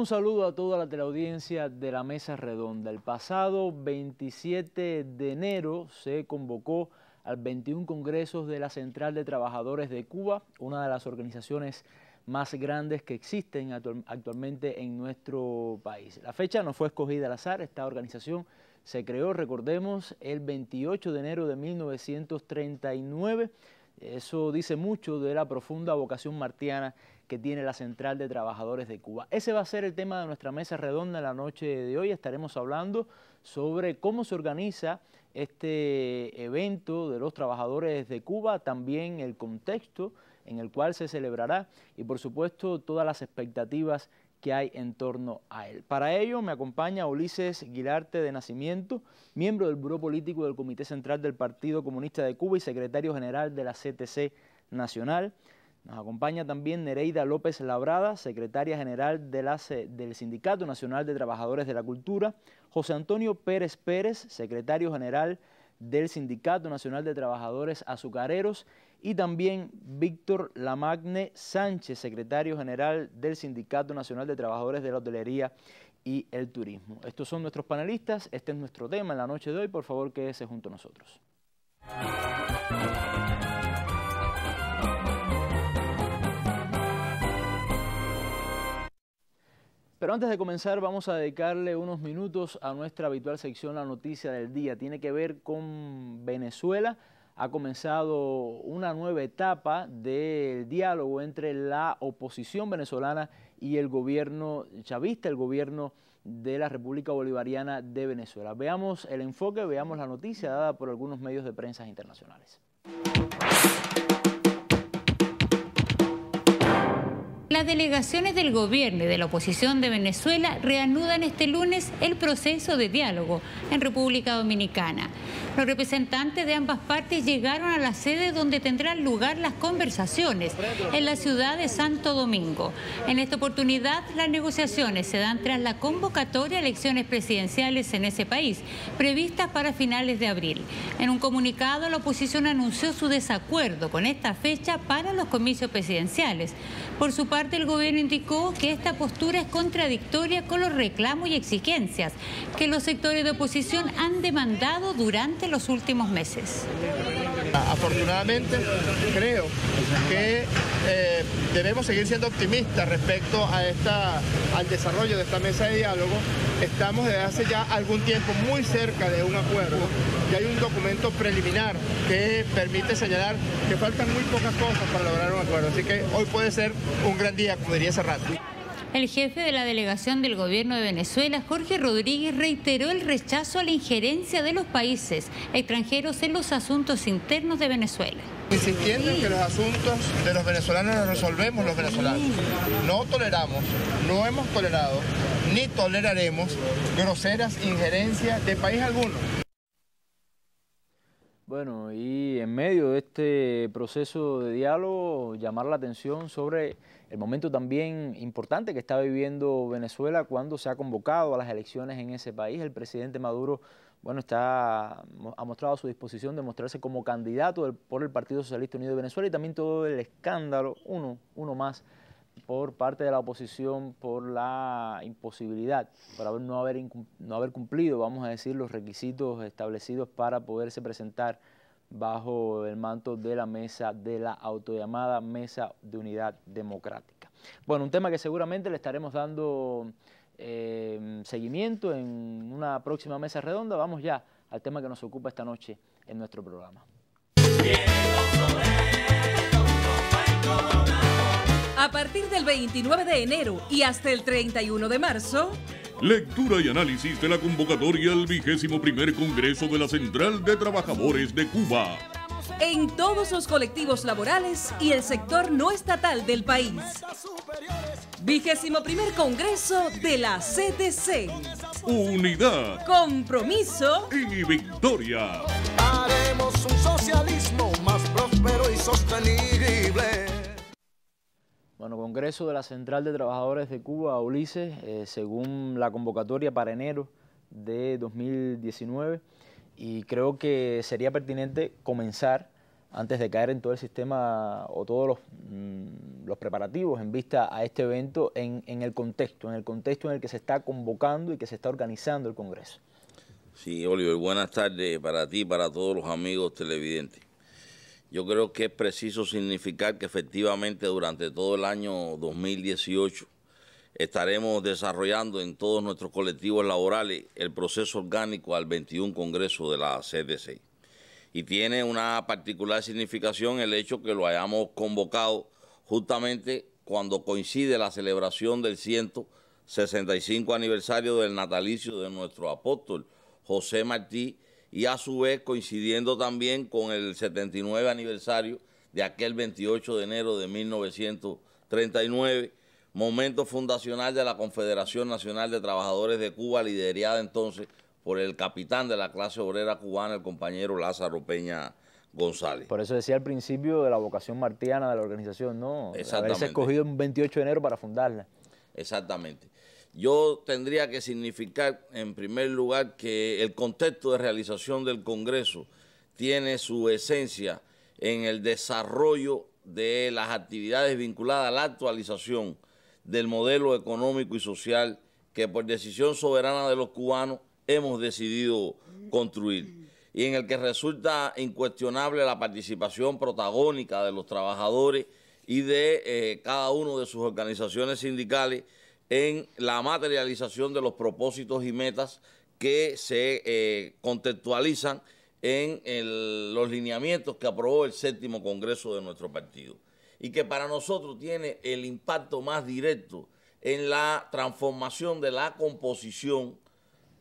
Un saludo a toda la teleaudiencia de la Mesa Redonda. El pasado 27 de enero se convocó al 21 Congresos de la Central de Trabajadores de Cuba, una de las organizaciones más grandes que existen actualmente en nuestro país. La fecha no fue escogida al azar, esta organización se creó, recordemos, el 28 de enero de 1939. Eso dice mucho de la profunda vocación martiana que tiene la Central de Trabajadores de Cuba. Ese va a ser el tema de nuestra mesa redonda en la noche de hoy. Estaremos hablando sobre cómo se organiza este evento de los trabajadores de Cuba, también el contexto en el cual se celebrará y por supuesto todas las expectativas que hay en torno a él. Para ello me acompaña Ulises Guilarte de Nacimiento, miembro del Buró Político del Comité Central del Partido Comunista de Cuba y secretario general de la CTC Nacional. Nos acompaña también Nereida López Labrada, secretaria general del Sindicato Nacional de Trabajadores de la Cultura, José Antonio Pérez Pérez, secretario general del Sindicato Nacional de Trabajadores Azucareros, y también Víctor Lamagne Sánchez, secretario general del Sindicato Nacional de Trabajadores de la Hotelería y el Turismo. Estos son nuestros panelistas, este es nuestro tema en la noche de hoy, por favor quédese junto a nosotros. Pero antes de comenzar vamos a dedicarle unos minutos a nuestra habitual sección La Noticia del Día. Tiene que ver con Venezuela. Ha comenzado una nueva etapa del diálogo entre la oposición venezolana y el gobierno chavista, el gobierno de la República Bolivariana de Venezuela. Veamos el enfoque, veamos la noticia dada por algunos medios de prensa internacionales. Las delegaciones del gobierno y de la oposición de Venezuela reanudan este lunes el proceso de diálogo en República Dominicana. Los representantes de ambas partes llegaron a la sede donde tendrán lugar las conversaciones en la ciudad de Santo Domingo. En esta oportunidad, las negociaciones se dan tras la convocatoria a elecciones presidenciales en ese país, previstas para finales de abril. En un comunicado, la oposición anunció su desacuerdo con esta fecha para los comicios presidenciales. Por su parte, parte del gobierno indicó que esta postura es contradictoria con los reclamos y exigencias que los sectores de oposición han demandado durante los últimos meses. Ah, afortunadamente, creo que eh, debemos seguir siendo optimistas respecto a esta, al desarrollo de esta mesa de diálogo. Estamos desde hace ya algún tiempo muy cerca de un acuerdo y hay un documento preliminar que permite señalar que faltan muy pocas cosas para lograr un acuerdo. Así que hoy puede ser un gran día, como diría Serrano. El jefe de la delegación del gobierno de Venezuela, Jorge Rodríguez, reiteró el rechazo a la injerencia de los países extranjeros en los asuntos internos de Venezuela. Insistiendo en que los asuntos de los venezolanos los resolvemos los venezolanos. No toleramos, no hemos tolerado, ni toleraremos groseras injerencias de país alguno. Bueno, y en medio de este proceso de diálogo, llamar la atención sobre el momento también importante que está viviendo Venezuela cuando se ha convocado a las elecciones en ese país. El presidente Maduro bueno, está, ha mostrado su disposición de mostrarse como candidato por el Partido Socialista Unido de Venezuela y también todo el escándalo, uno, uno más, por parte de la oposición por la imposibilidad, por no, haber, no haber cumplido, vamos a decir, los requisitos establecidos para poderse presentar bajo el manto de la mesa de la autollamada Mesa de Unidad Democrática. Bueno, un tema que seguramente le estaremos dando eh, seguimiento en una próxima mesa redonda. Vamos ya al tema que nos ocupa esta noche en nuestro programa. A partir del 29 de enero y hasta el 31 de marzo, Lectura y análisis de la convocatoria al vigésimo primer Congreso de la Central de Trabajadores de Cuba. En todos los colectivos laborales y el sector no estatal del país. Vigésimo primer Congreso de la CTC. Unidad. Compromiso. Y victoria. Haremos un socialismo más próspero y sostenible. Bueno, Congreso de la Central de Trabajadores de Cuba, Ulises, eh, según la convocatoria para enero de 2019 y creo que sería pertinente comenzar antes de caer en todo el sistema o todos los, mm, los preparativos en vista a este evento en, en, el contexto, en el contexto en el que se está convocando y que se está organizando el Congreso. Sí, Oliver, buenas tardes para ti y para todos los amigos televidentes. Yo creo que es preciso significar que efectivamente durante todo el año 2018 estaremos desarrollando en todos nuestros colectivos laborales el proceso orgánico al 21 Congreso de la CDC. Y tiene una particular significación el hecho que lo hayamos convocado justamente cuando coincide la celebración del 165 aniversario del natalicio de nuestro apóstol José Martí y a su vez coincidiendo también con el 79 aniversario de aquel 28 de enero de 1939, momento fundacional de la Confederación Nacional de Trabajadores de Cuba, liderada entonces por el capitán de la clase obrera cubana, el compañero Lázaro Peña González. Por eso decía al principio de la vocación martiana de la organización, ¿no? Exactamente. Haberse escogido un 28 de enero para fundarla. Exactamente yo tendría que significar, en primer lugar, que el contexto de realización del Congreso tiene su esencia en el desarrollo de las actividades vinculadas a la actualización del modelo económico y social que por decisión soberana de los cubanos hemos decidido construir y en el que resulta incuestionable la participación protagónica de los trabajadores y de eh, cada uno de sus organizaciones sindicales en la materialización de los propósitos y metas que se eh, contextualizan en los lineamientos que aprobó el séptimo Congreso de nuestro partido y que para nosotros tiene el impacto más directo en la transformación de la composición,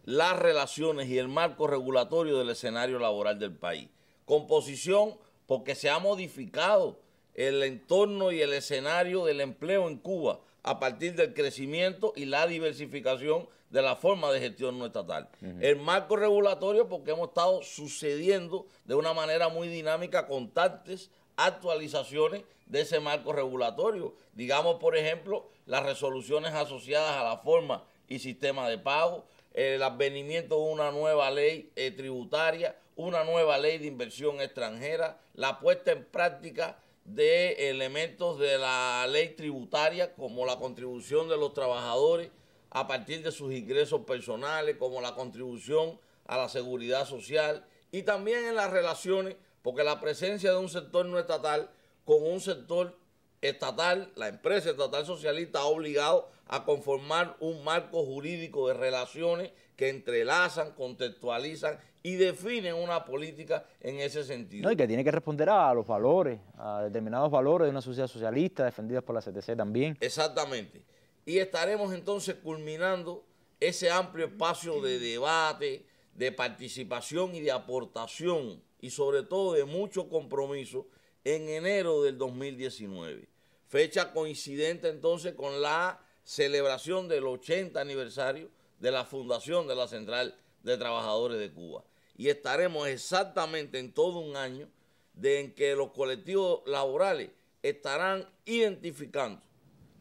las relaciones y el marco regulatorio del escenario laboral del país. Composición porque se ha modificado el entorno y el escenario del empleo en Cuba a partir del crecimiento y la diversificación de la forma de gestión no estatal. El marco regulatorio, porque hemos estado sucediendo de una manera muy dinámica constantes actualizaciones de ese marco regulatorio. Digamos, por ejemplo, las resoluciones asociadas a la forma y sistema de pago, el advenimiento de una nueva ley eh, tributaria, una nueva ley de inversión extranjera, la puesta en práctica de elementos de la ley tributaria, como la contribución de los trabajadores a partir de sus ingresos personales, como la contribución a la seguridad social y también en las relaciones, porque la presencia de un sector no estatal con un sector estatal, la empresa estatal socialista ha obligado a conformar un marco jurídico de relaciones que entrelazan, contextualizan y definen una política en ese sentido. y que tiene que responder a los valores, a determinados valores de una sociedad socialista defendida por la CTC también. Exactamente. Y estaremos entonces culminando ese amplio espacio de debate, de participación y de aportación, y sobre todo de mucho compromiso, en enero del 2019. Fecha coincidente entonces con la celebración del 80 aniversario de la fundación de la Central de Trabajadores de Cuba y estaremos exactamente en todo un año de en que los colectivos laborales estarán identificando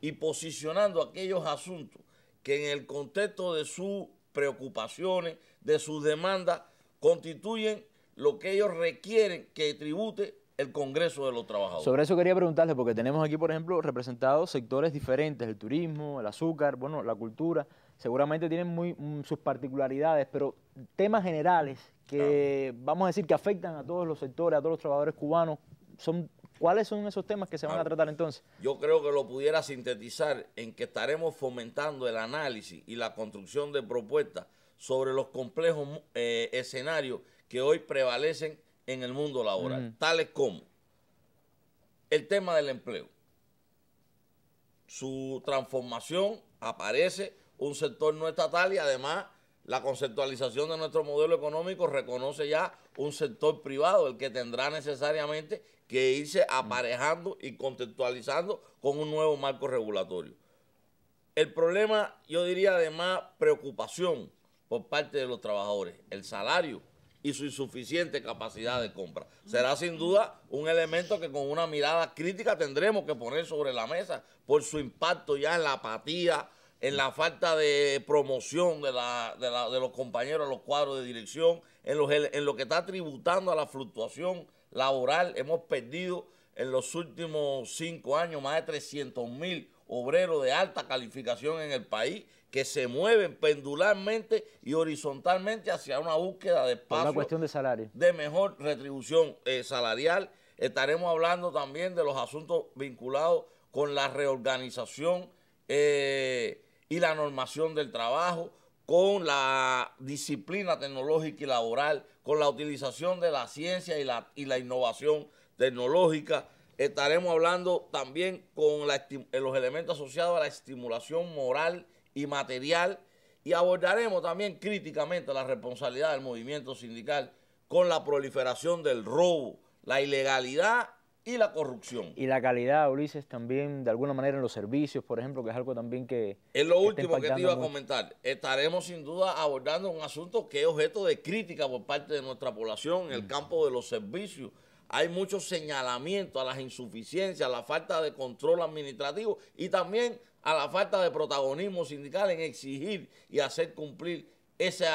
y posicionando aquellos asuntos que en el contexto de sus preocupaciones, de sus demandas, constituyen lo que ellos requieren que tribute el Congreso de los Trabajadores. Sobre eso quería preguntarle, porque tenemos aquí, por ejemplo, representados sectores diferentes, el turismo, el azúcar, bueno, la cultura, seguramente tienen mm, sus particularidades, pero temas generales que vamos a decir que afectan a todos los sectores, a todos los trabajadores cubanos, son ¿Cuáles son esos temas que se van a tratar entonces? Yo creo que lo pudiera sintetizar en que estaremos fomentando el análisis y la construcción de propuestas sobre los complejos eh, escenarios que hoy prevalecen en el mundo laboral, tales como el tema del empleo. Su transformación aparece un sector no estatal y además la conceptualización de nuestro modelo económico reconoce ya un sector privado, el que tendrá necesariamente que irse aparejando y contextualizando con un nuevo marco regulatorio. El problema, yo diría además, preocupación por parte de los trabajadores, el salario y su insuficiente capacidad de compra. Será sin duda un elemento que con una mirada crítica tendremos que poner sobre la mesa por su impacto ya en la apatía, en la falta de promoción de, de, los compañeros a los cuadros de dirección, en, lo que está tributando a la fluctuación laboral. Hemos perdido en los últimos cinco años más de 300 mil obreros de alta calificación en el país que se mueven pendularmente y horizontalmente hacia una búsqueda de espacio. Una cuestión de salario. De mejor retribución eh, salarial. Estaremos hablando también de los asuntos vinculados con la reorganización eh, y la normación del trabajo, con la disciplina tecnológica y laboral, con la utilización de la ciencia y la, la innovación tecnológica. Estaremos hablando también con eh, los elementos asociados a la estimulación moral y material y abordaremos también críticamente la responsabilidad del movimiento sindical con la proliferación del robo, la ilegalidad y la corrupción. Y la calidad, Ulises, también de alguna manera en los servicios, por ejemplo, que es algo también que... Es lo último que te iba a comentar. Estaremos sin duda abordando un asunto que es objeto de crítica por parte de nuestra población en el campo de los servicios. Hay muchos señalamiento a las insuficiencias, a la falta de control administrativo y también a la falta de protagonismo sindical en exigir y hacer cumplir ese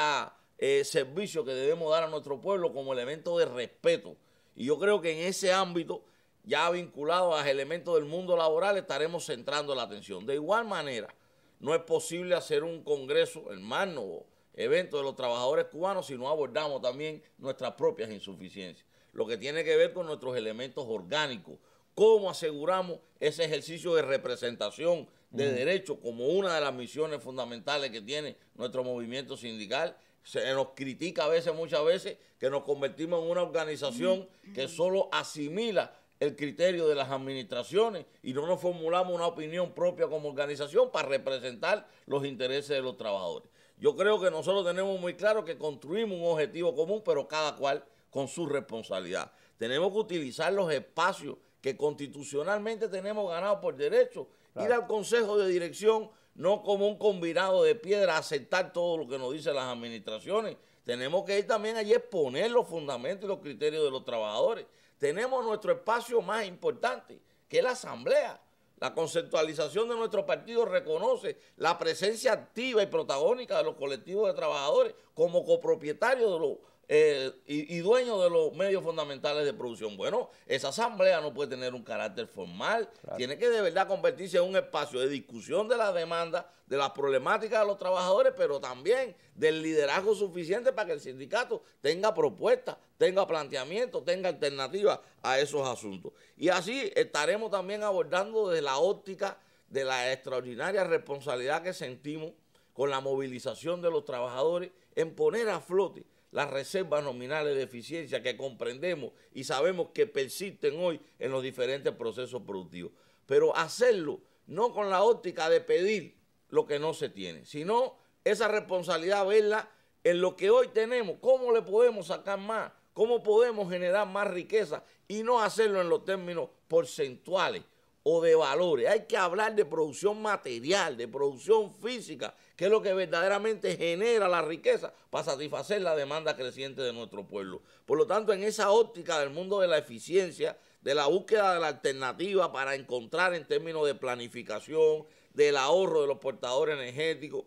eh, servicio que debemos dar a nuestro pueblo como elemento de respeto. Y yo creo que en ese ámbito ya vinculados a elementos del mundo laboral, estaremos centrando la atención. De igual manera, no es posible hacer un congreso, hermano, evento de los trabajadores cubanos, si no abordamos también nuestras propias insuficiencias. Lo que tiene que ver con nuestros elementos orgánicos, cómo aseguramos ese ejercicio de representación de derechos como una de las misiones fundamentales que tiene nuestro movimiento sindical. Se nos critica a veces, muchas veces, que nos convertimos en una organización que solo asimila el criterio de las administraciones y no nos formulamos una opinión propia como organización para representar los intereses de los trabajadores. Yo creo que nosotros tenemos muy claro que construimos un objetivo común, pero cada cual con su responsabilidad. Tenemos que utilizar los espacios que constitucionalmente tenemos ganados por derecho, ir al Consejo de Dirección no como un combinado de piedra, aceptar todo lo que nos dicen las administraciones, tenemos que ir también allí a exponer los fundamentos y los criterios de los trabajadores. Tenemos nuestro espacio más importante, que es la asamblea. La conceptualización de nuestro partido reconoce la presencia activa y protagónica de los colectivos de trabajadores como copropietarios de los eh, y, dueño de los medios fundamentales de producción. Bueno, esa asamblea no puede tener un carácter formal, tiene que de verdad convertirse en un espacio de discusión de las demandas, de las problemáticas de los trabajadores, pero también del liderazgo suficiente para que el sindicato tenga propuestas, tenga planteamientos, tenga alternativas a esos asuntos. Y así estaremos también abordando desde la óptica de la extraordinaria responsabilidad que sentimos con la movilización de los trabajadores en poner a flote las reservas nominales de eficiencia que comprendemos y sabemos que persisten hoy en los diferentes procesos productivos. Pero hacerlo no con la óptica de pedir lo que no se tiene, sino esa responsabilidad verla en lo que hoy tenemos, cómo le podemos sacar más, cómo podemos generar más riqueza y no hacerlo en los términos porcentuales o de valores, hay que hablar de producción material, de producción física, que es lo que verdaderamente genera la riqueza para satisfacer la demanda creciente de nuestro pueblo. Por lo tanto, en esa óptica del mundo de la eficiencia, de la búsqueda de la alternativa para encontrar en términos de planificación, del ahorro de los portadores energéticos,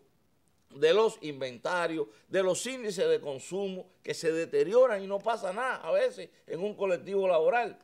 de los inventarios, de los índices de consumo que se deterioran y no pasa nada a veces en un colectivo laboral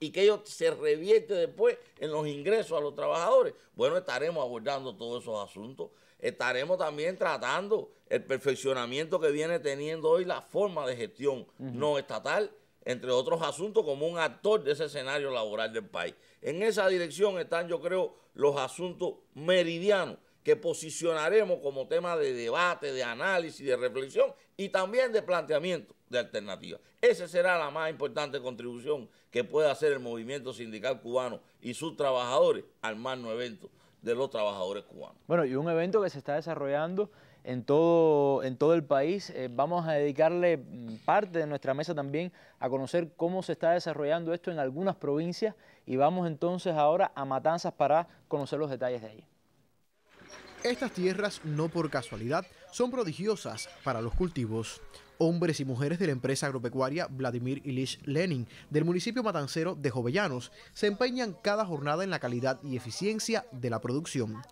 y que ello se revierte después en los ingresos a los trabajadores. Bueno, estaremos abordando todos esos asuntos, estaremos también tratando el perfeccionamiento que viene teniendo hoy la forma de gestión no estatal, entre otros asuntos, como un actor de ese escenario laboral del país. En esa dirección están, yo creo, los asuntos meridianos que posicionaremos como tema de debate, de análisis, de reflexión y también de planteamiento de alternativa. Esa será la más importante contribución que puede hacer el movimiento sindical cubano y sus trabajadores al magno evento de los trabajadores cubanos. Bueno, y un evento que se está desarrollando en todo, en todo el país. Eh, vamos a dedicarle mm, parte de nuestra mesa también a conocer cómo se está desarrollando esto en algunas provincias y vamos entonces ahora a Matanzas para conocer los detalles de ahí. Estas tierras no por casualidad son prodigiosas para los cultivos hombres y mujeres de la empresa agropecuaria Vladimir Ilich Lenin del municipio matancero de Jovellanos se empeñan cada jornada en la calidad y eficiencia de la producción.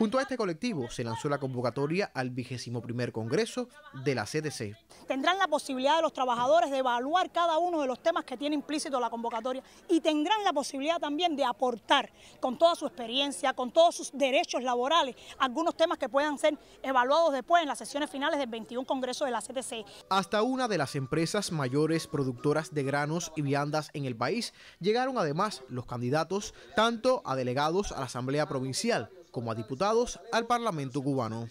Junto a este colectivo se lanzó la convocatoria al vigésimo primer Congreso de la CTC. Tendrán la posibilidad de los trabajadores de evaluar cada uno de los temas que tiene implícito la convocatoria y tendrán la posibilidad también de aportar con toda su experiencia, con todos sus derechos laborales, algunos temas que puedan ser evaluados después en las sesiones finales del 21 Congreso de la CTC. Hasta una de las empresas mayores productoras de granos y viandas en el país llegaron además los candidatos tanto a delegados a la Asamblea Provincial como a diputados al Parlamento cubano.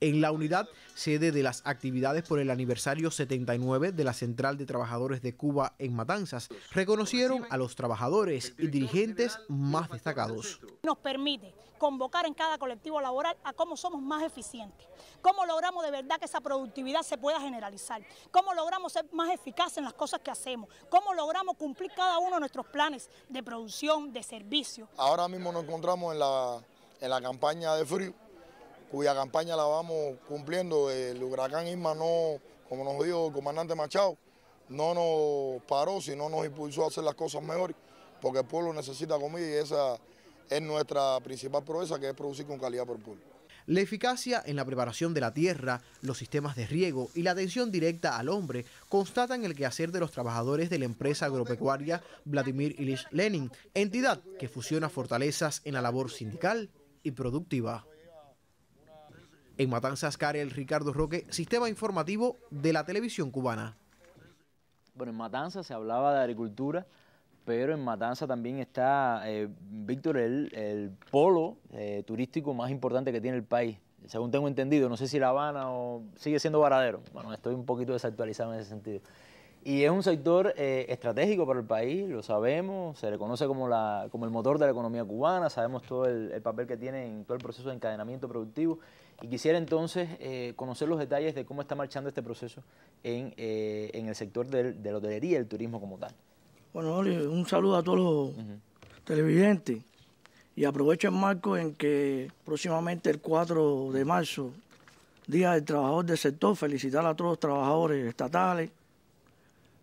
En la unidad, sede de las actividades por el aniversario 79 de la Central de Trabajadores de Cuba en Matanzas, reconocieron a los trabajadores y dirigentes más destacados. Nos permite convocar en cada colectivo laboral a cómo somos más eficientes, cómo logramos de verdad que esa productividad se pueda generalizar, cómo logramos ser más eficaces en las cosas que hacemos, cómo logramos cumplir cada uno de nuestros planes de producción, de servicio. Ahora mismo nos encontramos en la en la campaña de frío, cuya campaña la vamos cumpliendo. El huracán Isma, no, como nos dijo el comandante Machado, no nos paró, sino nos impulsó a hacer las cosas mejores, porque el pueblo necesita comida y esa es nuestra principal proeza, que es producir con calidad por el pueblo. La eficacia en la preparación de la tierra, los sistemas de riego y la atención directa al hombre constatan el quehacer de los trabajadores de la empresa agropecuaria Vladimir Ilich Lenin, entidad que fusiona fortalezas en la labor sindical y productiva. En Matanzas, el Ricardo Roque, Sistema Informativo de la Televisión Cubana. Bueno, en Matanzas se hablaba de agricultura, pero en matanzas también está, eh, Víctor, el, el polo eh, turístico más importante que tiene el país. Según tengo entendido, no sé si La Habana o sigue siendo Varadero. Bueno, estoy un poquito desactualizado en ese sentido. Y es un sector eh, estratégico para el país, lo sabemos, se le conoce como, la, como el motor de la economía cubana, sabemos todo el, papel que tiene en todo el proceso de encadenamiento productivo. Y quisiera entonces eh, conocer los detalles de cómo está marchando este proceso en, eh, el sector de la hotelería y el turismo como tal. Bueno, un saludo a todos los televidentes y aprovecho el marco en que próximamente el 4 de marzo, Día del Trabajador del Sector, felicitar a todos los trabajadores estatales,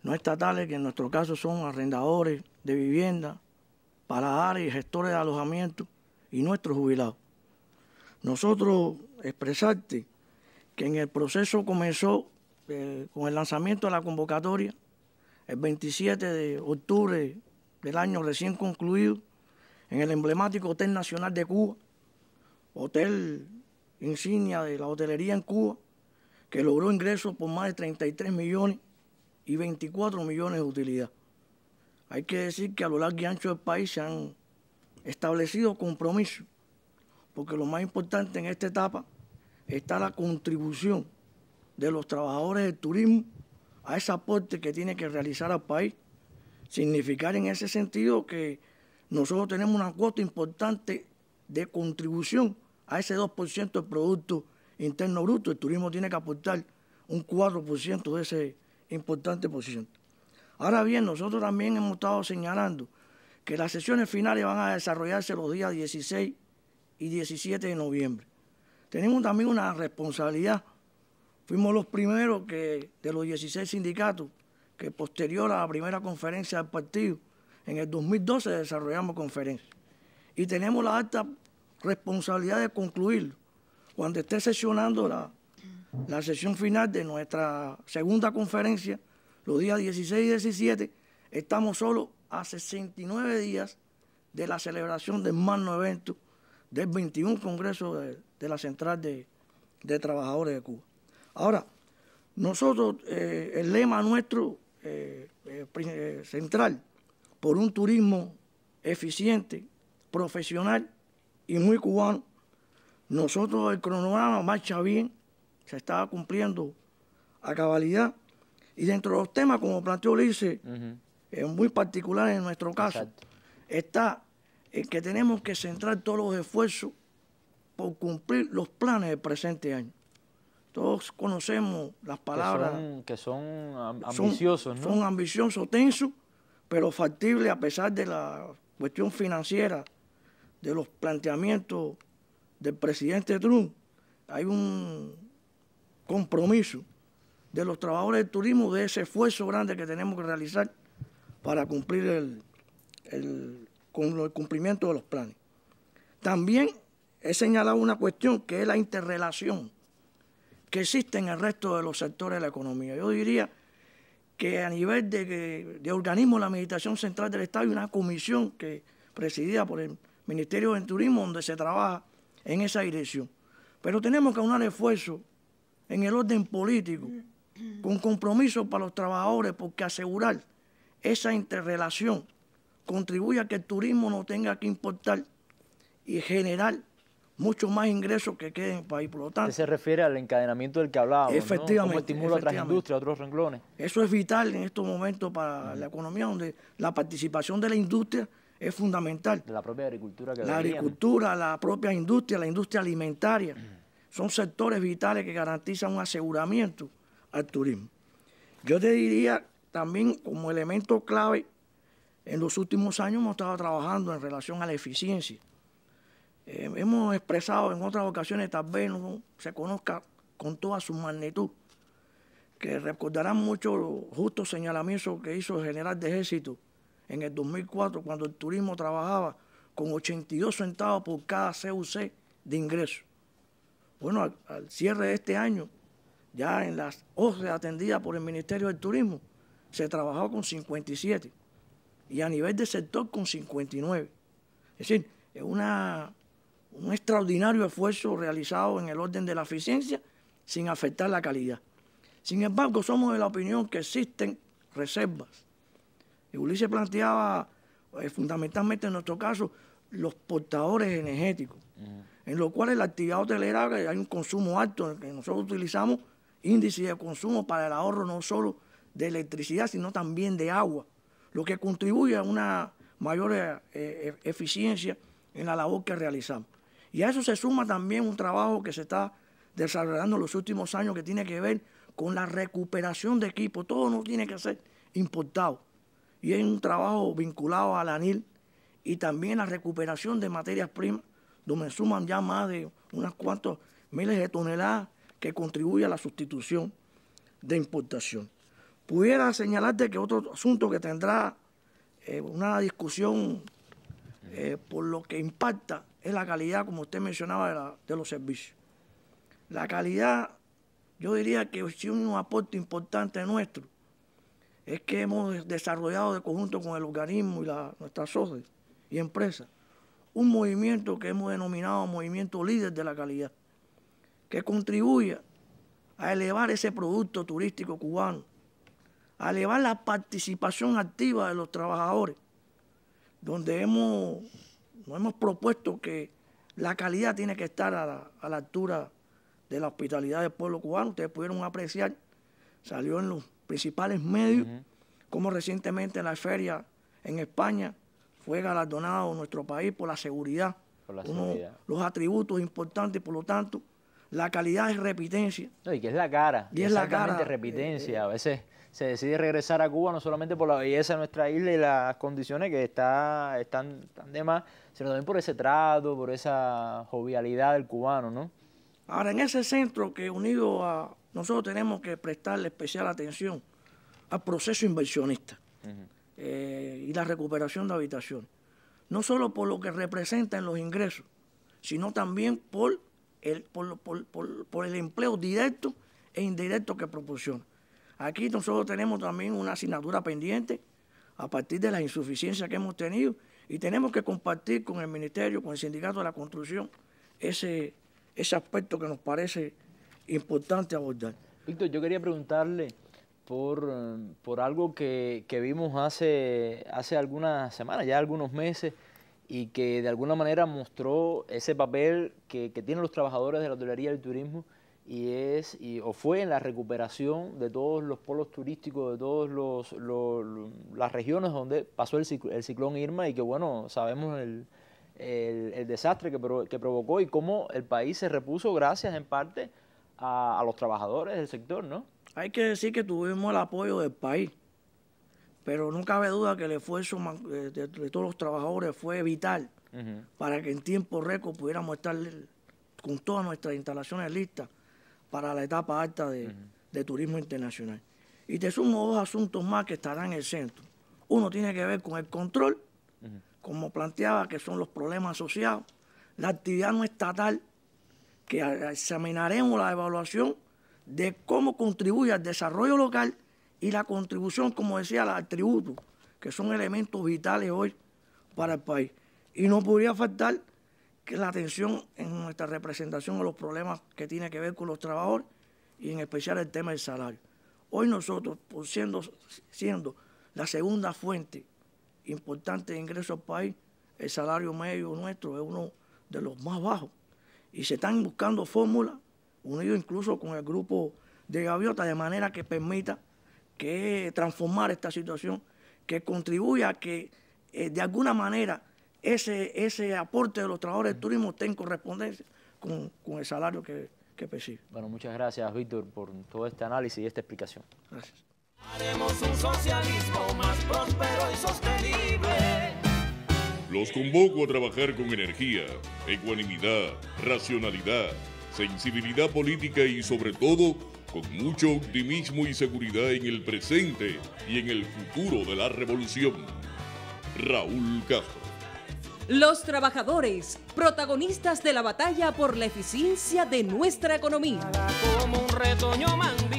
no estatales, que en nuestro caso son arrendadores de vivienda, para y gestores de alojamiento y nuestros jubilados. Nosotros expresarte que en el proceso comenzó eh, con el lanzamiento de la convocatoria el 27 de octubre del año recién concluido en el emblemático Hotel Nacional de Cuba, hotel insignia de la hotelería en Cuba, que logró ingresos por más de 33 millones y 24 millones de utilidad. Hay que decir que a lo largo y ancho del país se han establecido compromisos, porque lo más importante en esta etapa está la contribución de los trabajadores del turismo a ese aporte que tiene que realizar al país. Significar en ese sentido que nosotros tenemos una cuota importante de contribución a ese 2% del Producto Interno Bruto. El turismo tiene que aportar un 4% de ese importante posición. Ahora bien, nosotros también hemos estado señalando que las sesiones finales van a desarrollarse los días 16 y 17 de noviembre. Tenemos también una responsabilidad. Fuimos los primeros que, de los 16 sindicatos que posterior a la primera conferencia del partido, en el 2012 desarrollamos conferencia. Y tenemos la alta responsabilidad de concluirlo. Cuando esté sesionando la la sesión final de nuestra segunda conferencia, los días 16 y 17, estamos solo a 69 días de la celebración del magno evento del 21 Congreso de, la Central de, Trabajadores de Cuba. Ahora, nosotros, eh, el lema nuestro eh, eh, central, por un turismo eficiente, profesional y muy cubano, nosotros el cronograma marcha bien, se estaba cumpliendo a cabalidad. Y dentro de los temas, como planteó Lice, es muy particular en nuestro caso, está el que tenemos que centrar todos los esfuerzos por cumplir los planes del presente año. Todos conocemos las palabras. Que son, ambiciosos, ¿no? Son ambiciosos, tensos, pero factibles a pesar de la cuestión financiera, de los planteamientos del presidente Trump. Hay un, compromiso de los trabajadores del turismo, de ese esfuerzo grande que tenemos que realizar para cumplir el, con el cumplimiento de los planes. También he señalado una cuestión que es la interrelación que existe en el resto de los sectores de la economía. Yo diría que a nivel de, organismo de la Administración Central del Estado hay una comisión que presidida por el Ministerio del Turismo donde se trabaja en esa dirección. Pero tenemos que aunar esfuerzos en el orden político, con compromiso para los trabajadores, porque asegurar esa interrelación contribuye a que el turismo no tenga que importar y generar mucho más ingresos que queden en el país. Por lo tanto, se refiere al encadenamiento del que hablábamos, efectivamente, estimula otras industrias, otros renglones. Eso es vital en estos momentos para la economía, donde la participación de la industria es fundamental. la propia agricultura que La agricultura, la propia industria, la industria alimentaria son sectores vitales que garantizan un aseguramiento al turismo. Yo te diría también como elemento clave, en los últimos años hemos estado trabajando en relación a la eficiencia. Eh, hemos expresado en otras ocasiones, tal vez no se conozca con toda su magnitud, que recordarán mucho los justos señalamientos que hizo el general de ejército en el 2004, cuando el turismo trabajaba con 82 centavos por cada CUC de ingreso. Bueno, al, cierre de este año, ya en las hojas atendidas por el Ministerio del Turismo, se trabajó con 57 y a nivel de sector con 59. Es decir, es una, un extraordinario esfuerzo realizado en el orden de la eficiencia sin afectar la calidad. Sin embargo, somos de la opinión que existen reservas. Y Ulises planteaba eh, fundamentalmente en nuestro caso los portadores energéticos en lo cual la actividad hotelera hay un consumo alto, que nosotros utilizamos índices de consumo para el ahorro no solo de electricidad, sino también de agua, lo que contribuye a una mayor eh, eh, eficiencia en la labor que realizamos. Y a eso se suma también un trabajo que se está desarrollando en los últimos años que tiene que ver con la recuperación de equipos. Todo no tiene que ser importado. Y es un trabajo vinculado a la ANIL y también la recuperación de materias primas donde suman ya más de unas cuantas miles de toneladas que contribuye a la sustitución de importación. Pudiera señalarte que otro asunto que tendrá eh, una discusión eh, por lo que impacta es la calidad, como usted mencionaba, de, los servicios. La calidad, yo diría que es un aporte importante nuestro es que hemos desarrollado de conjunto con el organismo y nuestras sociedades y empresas un movimiento que hemos denominado movimiento líder de la calidad, que contribuya a elevar ese producto turístico cubano, a elevar la participación activa de los trabajadores, donde hemos, nos hemos propuesto que la calidad tiene que estar a la, altura de la hospitalidad del pueblo cubano. Ustedes pudieron apreciar, salió en los principales medios, como recientemente en la feria en España fue galardonado nuestro país por la seguridad. Por la seguridad. Los atributos importantes, por lo tanto, la calidad es repitencia. y que es la cara. Y es la cara. Eh, repitencia. Eh, eh. a veces se decide regresar a Cuba no solamente por la belleza de nuestra isla y las condiciones que está, están tan de más, sino también por ese trato, por esa jovialidad del cubano, ¿no? Ahora, en ese centro que unido a... Nosotros tenemos que prestarle especial atención al proceso inversionista. Eh, y la recuperación de habitaciones. No solo por lo que representa en los ingresos, sino también por el, el empleo directo e indirecto que proporciona. Aquí nosotros tenemos también una asignatura pendiente a partir de las insuficiencias que hemos tenido y tenemos que compartir con el Ministerio, con el Sindicato de la Construcción, ese, ese aspecto que nos parece importante abordar. Víctor, yo quería preguntarle por, eh, por algo que, vimos hace, hace algunas semanas, ya algunos meses, y que de alguna manera mostró ese papel que, tienen los trabajadores de la hotelería del turismo, y es, o fue en la recuperación de todos los polos turísticos, de todas los, las regiones donde pasó el, ciclón, Irma, y que bueno, sabemos el, desastre que, provocó y cómo el país se repuso gracias en parte a, los trabajadores del sector, ¿no? Hay que decir que tuvimos el apoyo del país, pero nunca cabe duda que el esfuerzo eh, de, todos los trabajadores fue vital para que en tiempo récord pudiéramos estar con todas nuestras instalaciones listas para la etapa alta de, turismo internacional. Y te sumo dos asuntos más que estarán en el centro. Uno tiene que ver con el control, como planteaba, que son los problemas asociados, la actividad no estatal, que examinaremos la evaluación de cómo contribuye al desarrollo local y la contribución, como decía, al tributo, que son elementos vitales hoy para el país. Y no podría faltar que la atención en nuestra representación a los problemas que tiene que ver con los trabajadores y en especial el tema del salario. Hoy nosotros, siendo, siendo la segunda fuente importante de ingresos al país, el salario medio nuestro es uno de los más bajos. Y se están buscando fórmulas unido incluso con el grupo de Gaviota, de manera que permita que transformar esta situación, que contribuya a que eh, de alguna manera ese, ese aporte de los trabajadores del turismo esté correspondencia con, el salario que, que Bueno, muchas gracias, Víctor, por todo este análisis y esta explicación. Gracias. Haremos un socialismo más próspero y sostenible. Los convoco a trabajar con energía, ecuanimidad, racionalidad sensibilidad política y sobre todo con mucho optimismo y seguridad en el presente y en el futuro de la revolución. Raúl Castro. Los trabajadores, protagonistas de la batalla por la eficiencia de nuestra economía. Como un retoño mango.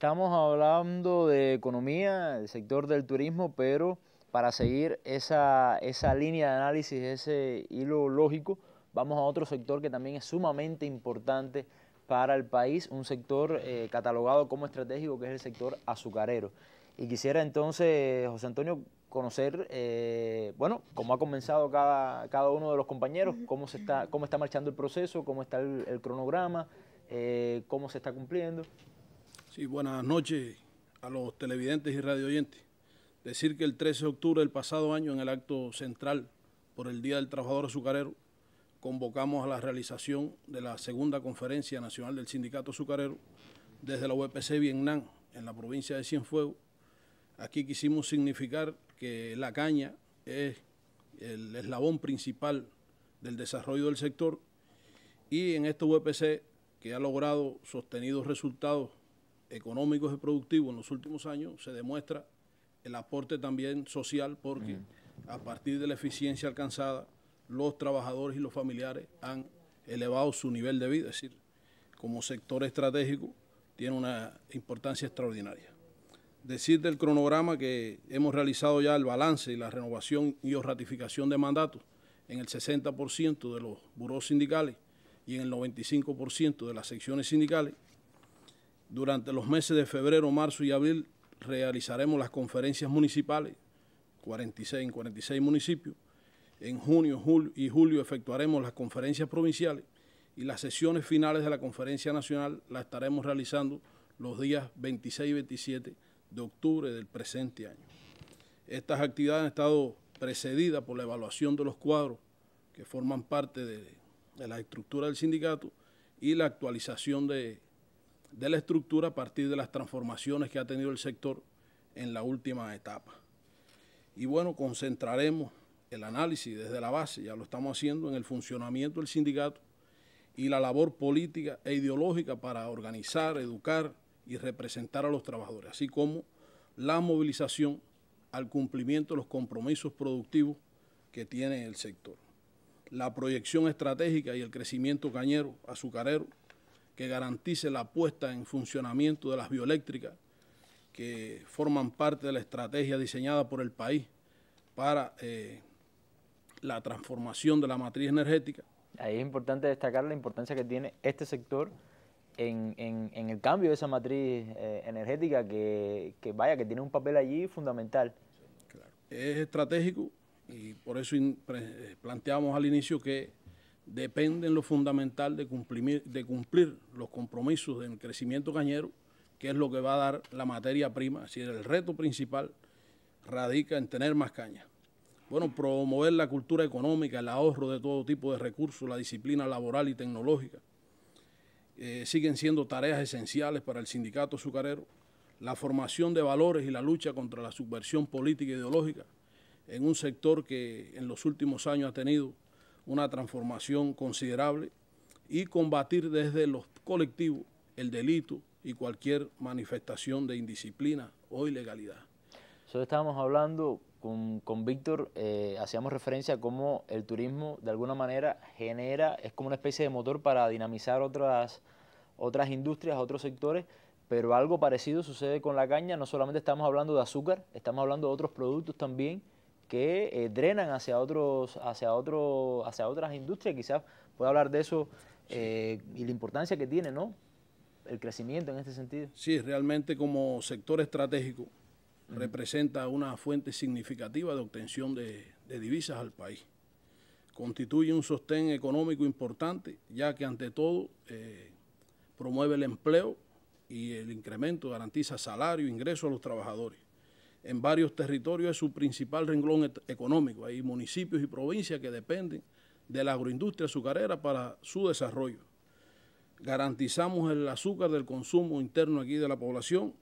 estamos hablando de economía, el sector del turismo, pero para seguir esa, línea de análisis, ese hilo lógico, vamos a otro sector que también es sumamente importante para el país, un sector eh, catalogado como estratégico que es el sector azucarero. Y quisiera entonces, José Antonio, conocer, eh, bueno, cómo ha comenzado cada, uno de los compañeros, cómo, se está, cómo está marchando el proceso, cómo está el, cronograma, eh, cómo se está cumpliendo. Sí, buenas noches a los televidentes y radio Decir que el 13 de octubre del pasado año, en el acto central por el Día del Trabajador Azucarero, convocamos a la realización de la segunda conferencia nacional del Sindicato Azucarero desde la UPC e Vietnam, en la provincia de Cienfuegos. Aquí quisimos significar que la caña es el eslabón principal del desarrollo del sector y en esta UPC e que ha logrado sostenidos resultados económicos y productivos en los últimos años, se demuestra el aporte también social, porque a partir de la eficiencia alcanzada, los trabajadores y los familiares han elevado su nivel de vida, es decir, como sector estratégico tiene una importancia extraordinaria. Decir del cronograma que hemos realizado ya el balance y la renovación y o ratificación de mandatos en el 60% de los buros sindicales y en el 95% de las secciones sindicales, durante los meses de febrero, marzo y abril realizaremos las conferencias municipales, 46 en 46 municipios. En junio julio y julio efectuaremos las conferencias provinciales y las sesiones finales de la conferencia nacional las estaremos realizando los días 26 y 27 de octubre del presente año. Estas actividades han estado precedidas por la evaluación de los cuadros que forman parte de la estructura del sindicato y la actualización de de la estructura a partir de las transformaciones que ha tenido el sector en la última etapa. Y bueno, concentraremos el análisis desde la base, ya lo estamos haciendo, en el funcionamiento del sindicato y la labor política e ideológica para organizar, educar y representar a los trabajadores, así como la movilización al cumplimiento de los compromisos productivos que tiene el sector. La proyección estratégica y el crecimiento cañero, azucarero, que garantice la puesta en funcionamiento de las bioeléctricas que forman parte de la estrategia diseñada por el país para eh, la transformación de la matriz energética. Ahí es importante destacar la importancia que tiene este sector en, el cambio de esa matriz eh, energética que, vaya, que tiene un papel allí fundamental. Es estratégico y por eso eh, planteamos al inicio que depende en lo fundamental de cumplir, de cumplir los compromisos del crecimiento cañero, que es lo que va a dar la materia prima, si el reto principal radica en tener más caña. Bueno, promover la cultura económica, el ahorro de todo tipo de recursos, la disciplina laboral y tecnológica, eh, siguen siendo tareas esenciales para el sindicato azucarero, la formación de valores y la lucha contra la subversión política e ideológica en un sector que en los últimos años ha tenido una transformación considerable y combatir desde los colectivos el delito y cualquier manifestación de indisciplina o ilegalidad. Nosotros estábamos hablando con, con Víctor, eh, hacíamos referencia a cómo el turismo de alguna manera genera, es como una especie de motor para dinamizar otras, otras industrias, otros sectores, pero algo parecido sucede con la caña, no solamente estamos hablando de azúcar, estamos hablando de otros productos también que eh, drenan hacia otros, hacia hacia otras industrias. Quizás pueda hablar de eso eh, y la importancia que tiene, ¿no? El crecimiento en este sentido. Sí, realmente como sector estratégico representa una fuente significativa de obtención de, divisas al país. Constituye un sostén económico importante, ya que ante todo eh, promueve el empleo y el incremento, garantiza salario, e ingreso a los trabajadores en varios territorios es su principal renglón económico. Hay municipios y provincias que dependen de la agroindustria azucarera para su desarrollo. Garantizamos el azúcar del consumo interno aquí de la población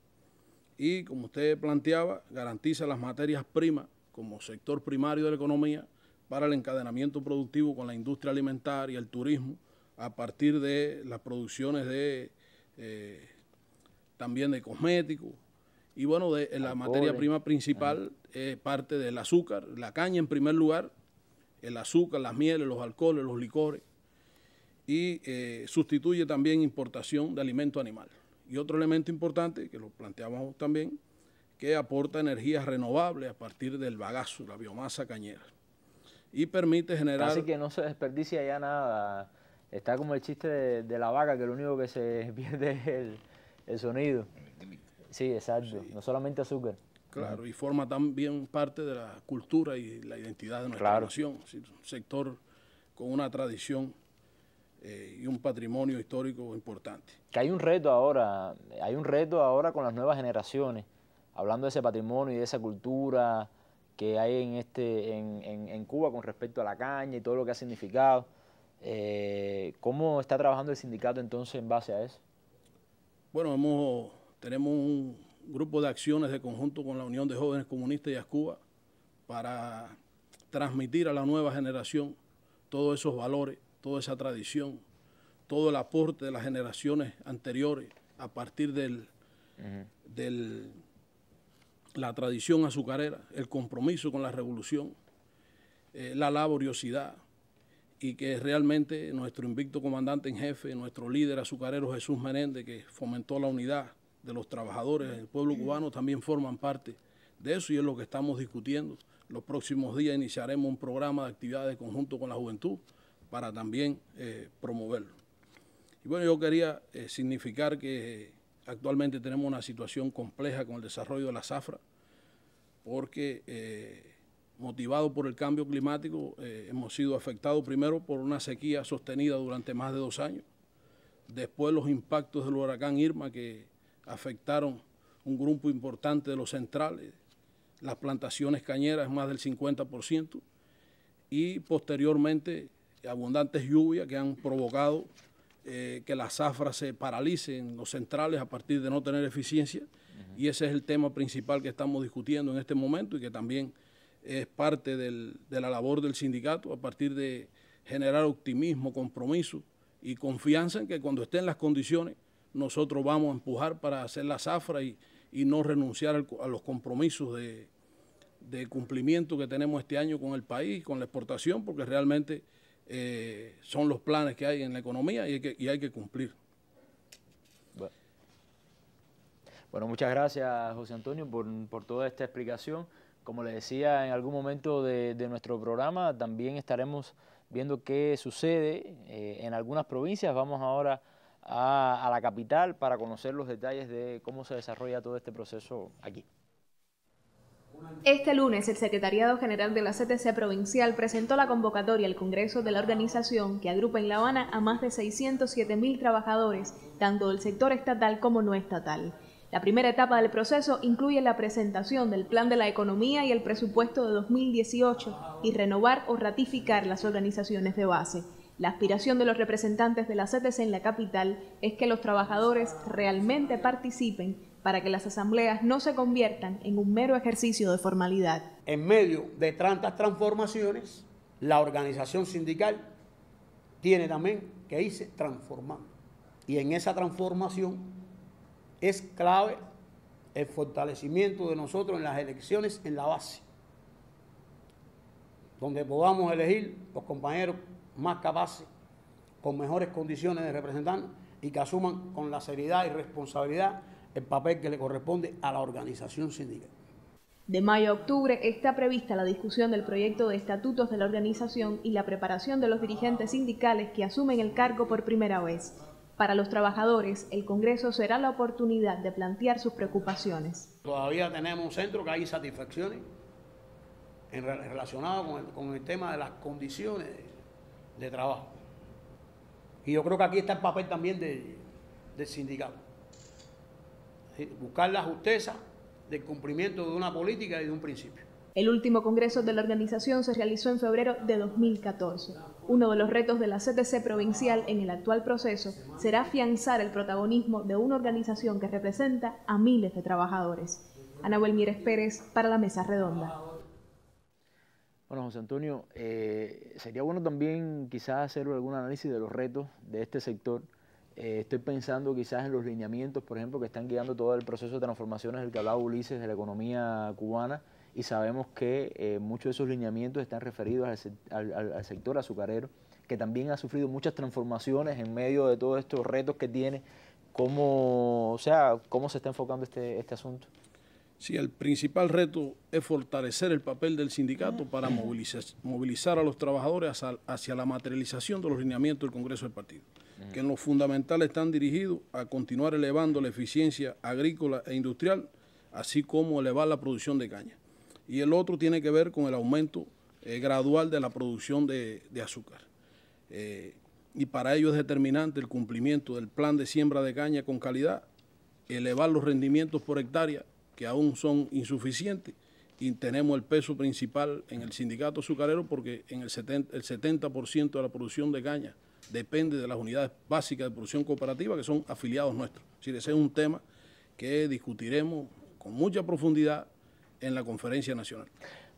y, como usted planteaba, garantiza las materias primas como sector primario de la economía para el encadenamiento productivo con la industria alimentaria, y el turismo, a partir de las producciones de eh, también de cosméticos, y bueno, de, la materia prima principal eh, parte del azúcar, la caña en primer lugar, el azúcar, las mieles, los alcoholes, los licores. Y eh, sustituye también importación de alimento animal. Y otro elemento importante, que lo planteamos también, que aporta energías renovables a partir del bagazo, la biomasa cañera. Y permite generar... Así que no se desperdicia ya nada. Está como el chiste de, la vaca, que lo único que se pierde es el sonido. Sí, exacto. No solamente azúcar. Claro, y forma también parte de la cultura y la identidad de nuestra nación. un sector con una tradición eh, y un patrimonio histórico importante. Que hay un reto ahora, hay un reto ahora con las nuevas generaciones, hablando de ese patrimonio y de esa cultura que hay en, este, en, Cuba con respecto a la caña y todo lo que ha significado. Eh, ¿Cómo está trabajando el sindicato entonces en base a eso? Bueno, hemos tenemos un grupo de acciones de conjunto con la Unión de Jóvenes Comunistas y Ascuba para transmitir a la nueva generación todos esos valores, toda esa tradición, todo el aporte de las generaciones anteriores a partir de la tradición azucarera, el compromiso con la revolución, eh, la laboriosidad y que realmente nuestro invicto comandante en jefe, nuestro líder azucarero Jesús Menéndez, que fomentó la unidad, de los trabajadores del pueblo cubano también forman parte de eso y es lo que estamos discutiendo. Los próximos días iniciaremos un programa de actividades conjunto con la juventud para también eh, promoverlo. Y bueno, yo quería eh, significar que actualmente tenemos una situación compleja con el desarrollo de la zafra, porque eh, motivado por el cambio climático hemos sido afectados primero por una sequía sostenida durante más de dos años, después los impactos del huracán Irma que afectaron un grupo importante de los centrales, las plantaciones cañeras más del 50% y posteriormente abundantes lluvias que han provocado eh, que las zafras se paralicen, los centrales a partir de no tener eficiencia y ese es el tema principal que estamos discutiendo en este momento y que también es parte de la labor del sindicato a partir de generar optimismo, compromiso y confianza en que cuando estén las condiciones nosotros vamos a empujar para hacer la zafra y, y no renunciar a los compromisos de, cumplimiento que tenemos este año con el país, con la exportación, porque realmente eh, son los planes que hay en la economía y hay que, cumplir. Bueno, muchas gracias José Antonio por, toda esta explicación. Como le decía en algún momento de, nuestro programa, también estaremos viendo qué sucede eh, en algunas provincias. Vamos ahora a a, la capital para conocer los detalles de cómo se desarrolla todo este proceso aquí. Este lunes, el Secretariado General de la CTC Provincial presentó la convocatoria al Congreso de la organización que agrupa en La Habana a más de 607 mil trabajadores, tanto del sector estatal como no estatal. La primera etapa del proceso incluye la presentación del Plan de la Economía y el presupuesto de 2018 y renovar o ratificar las organizaciones de base. La aspiración de los representantes de la CTC en la capital es que los trabajadores realmente participen para que las asambleas no se conviertan en un mero ejercicio de formalidad. En medio de tantas transformaciones, la organización sindical tiene también que irse transformando. Y en esa transformación es clave el fortalecimiento de nosotros en las elecciones en la base, donde podamos elegir los compañeros más capaces, con mejores condiciones de representarnos y que asuman con la seriedad y responsabilidad el papel que le corresponde a la organización sindical. De mayo a octubre está prevista la discusión del proyecto de estatutos de la organización y la preparación de los dirigentes sindicales que asumen el cargo por primera vez. Para los trabajadores, el Congreso será la oportunidad de plantear sus preocupaciones. Todavía tenemos un centro que hay insatisfacciones relacionadas con el tema de las condiciones de trabajo. Y yo creo que aquí está el papel también de, del sindicato. Buscar la justeza del cumplimiento de una política y de un principio. El último congreso de la organización se realizó en febrero de 2014. Uno de los retos de la CTC provincial en el actual proceso será afianzar el protagonismo de una organización que representa a miles de trabajadores. Ana Mieres Pérez para la Mesa Redonda. Bueno, José Antonio, eh, sería bueno también quizás hacer algún análisis de los retos de este sector. Eh, estoy pensando quizás en los lineamientos, por ejemplo, que están guiando todo el proceso de transformaciones del que hablaba Ulises de la economía cubana y sabemos que eh, muchos de esos lineamientos están referidos al, sector azucarero, que también ha sufrido muchas transformaciones en medio de todos estos retos que tiene. ¿Cómo, o sea, cómo se está enfocando este, este asunto? si el principal reto es fortalecer el papel del sindicato para movilizar, a los trabajadores hacia, la materialización de los lineamientos del Congreso del Partido, que en lo fundamental están dirigidos a continuar elevando la eficiencia agrícola e industrial, así como elevar la producción de caña. Y el otro tiene que ver con el aumento eh, gradual de la producción de, azúcar. Eh, y para ello es determinante el cumplimiento del plan de siembra de caña con calidad, elevar los rendimientos por hectárea que aún son insuficientes y tenemos el peso principal en el sindicato azucarero porque en el 70%, de la producción de caña depende de las unidades básicas de producción cooperativa que son afiliados nuestros. Es decir, ese es un tema que discutiremos con mucha profundidad en la conferencia nacional.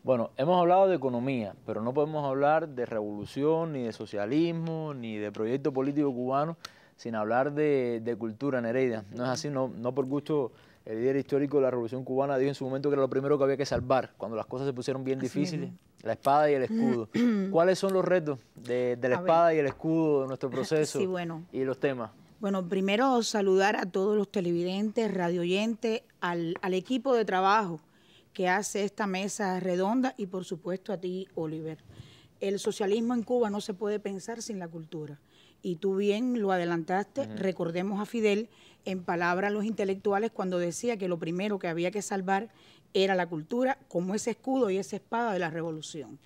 Bueno, hemos hablado de economía, pero no podemos hablar de revolución, ni de socialismo, ni de proyecto político cubano, sin hablar de, de cultura, Nereida. No es así, no por gusto el líder histórico de la Revolución Cubana dijo en su momento que era lo primero que había que salvar, cuando las cosas se pusieron bien difíciles, la espada y el escudo. ¿Cuáles son los retos de, la espada y el escudo de nuestro proceso y los temas? Bueno, primero saludar a todos los televidentes, radioyentes, al, al equipo de trabajo que hace esta mesa redonda y por supuesto a ti, Oliver. El socialismo en Cuba no se puede pensar sin la cultura. Y tú bien lo adelantaste, recordemos a Fidel en palabras los intelectuales cuando decía que lo primero que había que salvar era la cultura como ese escudo y esa espada de la revolución.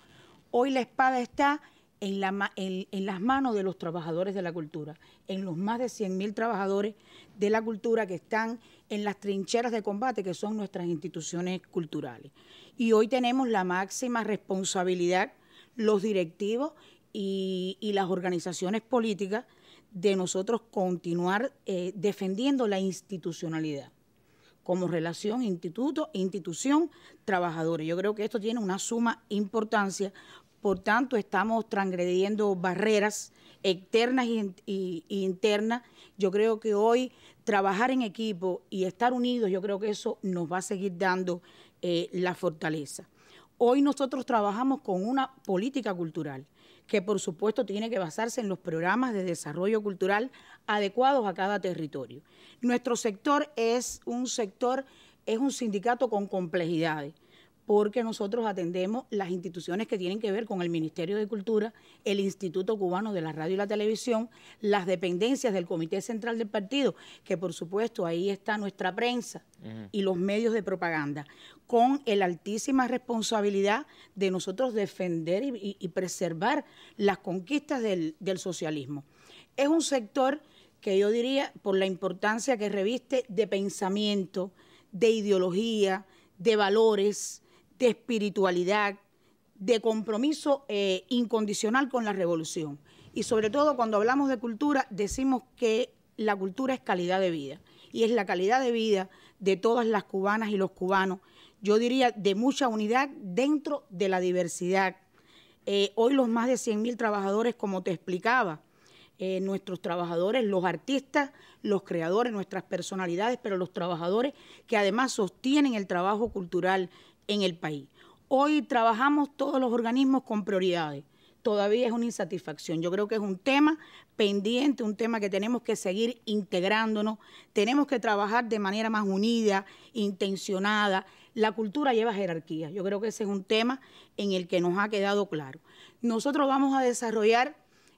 Hoy la espada está en, las manos de los trabajadores de la cultura, en los más de 100.000 trabajadores de la cultura que están en las trincheras de combate que son nuestras instituciones culturales. Y hoy tenemos la máxima responsabilidad los directivos y las organizaciones políticas de nosotros continuar eh, defendiendo la institucionalidad como relación instituto institución trabajadores. Yo creo que esto tiene una suma importancia, por tanto estamos transgrediendo barreras externas e internas. Yo creo que hoy trabajar en equipo y estar unidos, yo creo que eso nos va a seguir dando eh, la fortaleza. Hoy nosotros trabajamos con una política cultural que por supuesto tiene que basarse en los programas de desarrollo cultural adecuados a cada territorio. Nuestro sector es un sector, es un sindicato con complejidades porque nosotros atendemos las instituciones que tienen que ver con el Ministerio de Cultura, el Instituto Cubano de la Radio y la Televisión, las dependencias del Comité Central del Partido, que por supuesto ahí está nuestra prensa y los medios de propaganda, con la altísima responsabilidad de nosotros defender y, preservar las conquistas del socialismo. Es un sector que yo diría, por la importancia que reviste de pensamiento, de ideología, de valores, de espiritualidad, de compromiso eh, incondicional con la revolución. Y sobre todo cuando hablamos de cultura, decimos que la cultura es calidad de vida. Y es la calidad de vida de todas las cubanas y los cubanos. Yo diría de mucha unidad dentro de la diversidad. Eh, hoy los más de 100,000 trabajadores, como te explicaba, eh, nuestros trabajadores, los artistas, los creadores, nuestras personalidades, pero los trabajadores que además sostienen el trabajo cultural en el país. Hoy trabajamos todos los organismos con prioridades. Todavía es una insatisfacción. Yo creo que es un tema pendiente, un tema que tenemos que seguir integrándonos. Tenemos que trabajar de manera más unida, intencionada. La cultura lleva jerarquía. Yo creo que ese es un tema en el que nos ha quedado claro. Nosotros vamos a desarrollar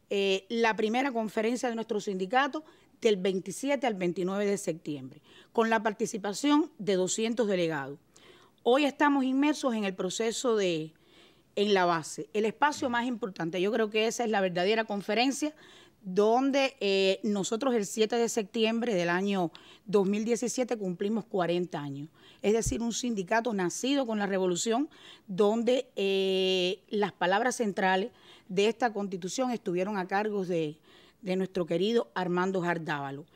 eh, la primera conferencia de nuestro sindicato del 27 al 29 de septiembre, con la participación de 200 delegados. Hoy estamos inmersos en el proceso de, en la base, el espacio más importante. Yo creo que esa es la verdadera conferencia donde eh, nosotros el 7 de septiembre del año 2017 cumplimos 40 años. Es decir, un sindicato nacido con la revolución, donde eh, las palabras centrales de esta constitución estuvieron a cargo de, nuestro querido Armando Jardávalo.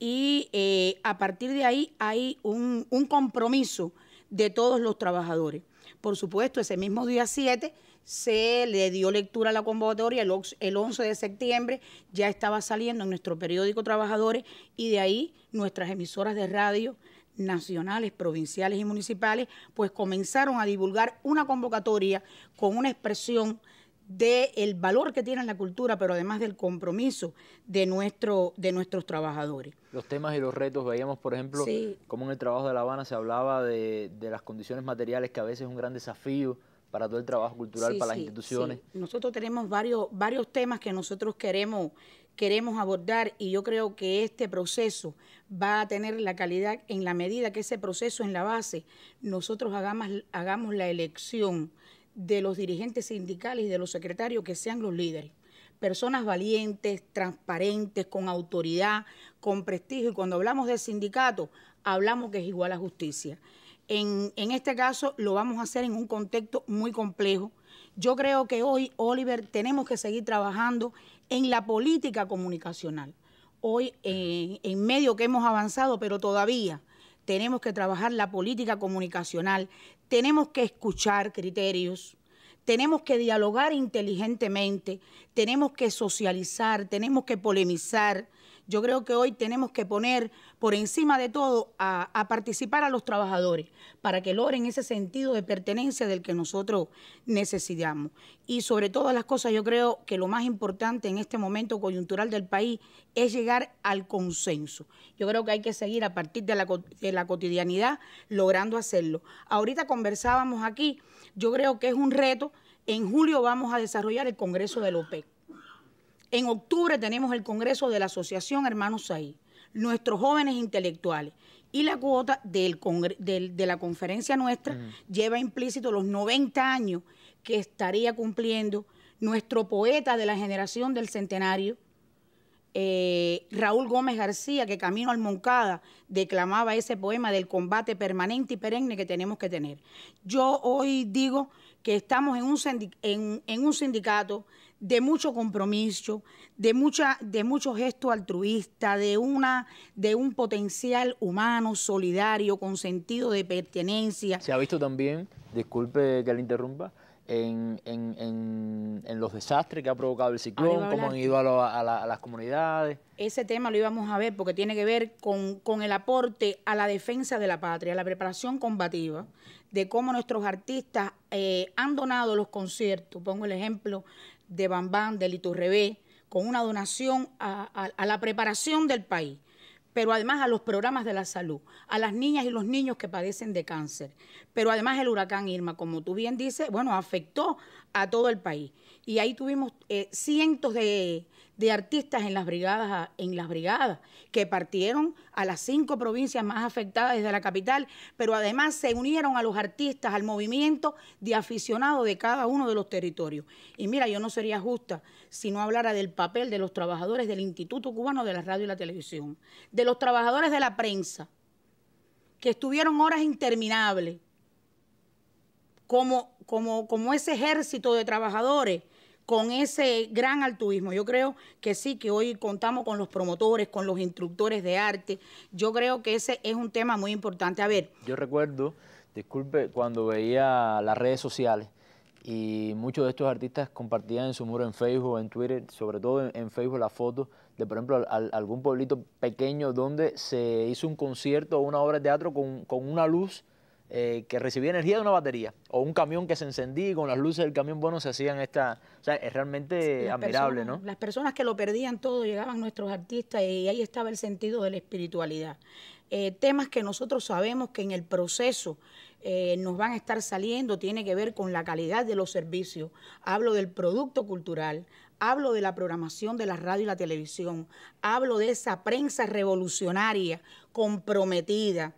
Y eh, a partir de ahí hay un compromiso de todos los trabajadores. Por supuesto, ese mismo día 7 se le dio lectura a la convocatoria, el 11 de septiembre ya estaba saliendo en nuestro periódico Trabajadores y de ahí nuestras emisoras de radio nacionales, provinciales y municipales, pues comenzaron a divulgar una convocatoria con una expresión del valor que tiene la cultura, pero además del compromiso de, nuestro, de nuestros trabajadores. Los temas y los retos, veíamos por ejemplo como en el trabajo de La Habana se hablaba de, las condiciones materiales que a veces es un gran desafío para todo el trabajo cultural, para las instituciones. Nosotros tenemos varios, varios temas que nosotros queremos, queremos abordar y yo creo que este proceso va a tener la calidad en la medida que ese proceso en la base nosotros hagamos, hagamos la elección de los dirigentes sindicales y de los secretarios que sean los líderes. Personas valientes, transparentes, con autoridad, con prestigio. Y cuando hablamos de sindicato, hablamos que es igual a justicia. En, este caso lo vamos a hacer en un contexto muy complejo. Yo creo que hoy, Oliver, tenemos que seguir trabajando en la política comunicacional. Hoy, eh, en medio que hemos avanzado, pero todavía tenemos que trabajar la política comunicacional, tenemos que escuchar criterios, tenemos que dialogar inteligentemente, tenemos que socializar, tenemos que polemizar. Yo creo que hoy tenemos que poner por encima de todo, a, participar a los trabajadores para que logren ese sentido de pertenencia del que nosotros necesitamos. Y sobre todas las cosas, yo creo que lo más importante en este momento coyuntural del país es llegar al consenso. Yo creo que hay que seguir a partir de la, cotidianidad logrando hacerlo. Ahorita conversábamos aquí, yo creo que es un reto. En julio vamos a desarrollar el Congreso del OPEC. En octubre tenemos el Congreso de la Asociación Hermanos ahí nuestros jóvenes intelectuales. Y la cuota de la conferencia nuestra lleva implícito los 90 años que estaría cumpliendo nuestro poeta de la generación del centenario, eh, Raúl Gómez García, que camino al Moncada declamaba ese poema del combate permanente y perenne que tenemos que tener. Yo hoy digo que estamos en un sindicato de mucho compromiso, de, mucha, de mucho gesto altruista, de, una, de un potencial humano, solidario, con sentido de pertenencia. Se ha visto también, disculpe que le interrumpa, en, en, en, los desastres que ha provocado el ciclón, cómo han ido a, las comunidades. Ese tema lo íbamos a ver porque tiene que ver con, el aporte a la defensa de la patria, la preparación combativa, de cómo nuestros artistas eh, han donado los conciertos. Pongo el ejemplo de Bambán, de Litorrebé, con una donación a, la preparación del país pero además a los programas de la salud, a las niñas y los niños que padecen de cáncer. Pero además el huracán Irma, como tú bien dices, bueno, afectó a todo el país. Y ahí tuvimos eh, cientos de, de artistas en las brigadas, en las brigadas, que partieron a las cinco provincias más afectadas desde la capital, pero además se unieron a los artistas, al movimiento de aficionados de cada uno de los territorios. Y mira, yo no sería justa si no hablara del papel de los trabajadores del Instituto Cubano de la Radio y la Televisión, de los trabajadores de la prensa, que estuvieron horas interminables, como, como, como ese ejército de trabajadores con ese gran altruismo. Yo creo que sí, que hoy contamos con los promotores, con los instructores de arte. Yo creo que ese es un tema muy importante. A ver. Yo recuerdo, disculpe, cuando veía las redes sociales y muchos de estos artistas compartían en su muro en Facebook, en Twitter, sobre todo en, Facebook las fotos de, por ejemplo, algún pueblito pequeño donde se hizo un concierto o una obra de teatro con, con una luz eh, que recibía energía de una batería o un camión que se encendía y con las luces del camión, bueno, se hacían esta... O sea, es realmente admirable, ¿no? Las personas que lo perdían todo, llegaban nuestros artistas y ahí estaba el sentido de la espiritualidad. Eh, temas que nosotros sabemos que en el proceso eh, nos van a estar saliendo, tiene que ver con la calidad de los servicios. Hablo del producto cultural, hablo de la programación de la radio y la televisión, hablo de esa prensa revolucionaria comprometida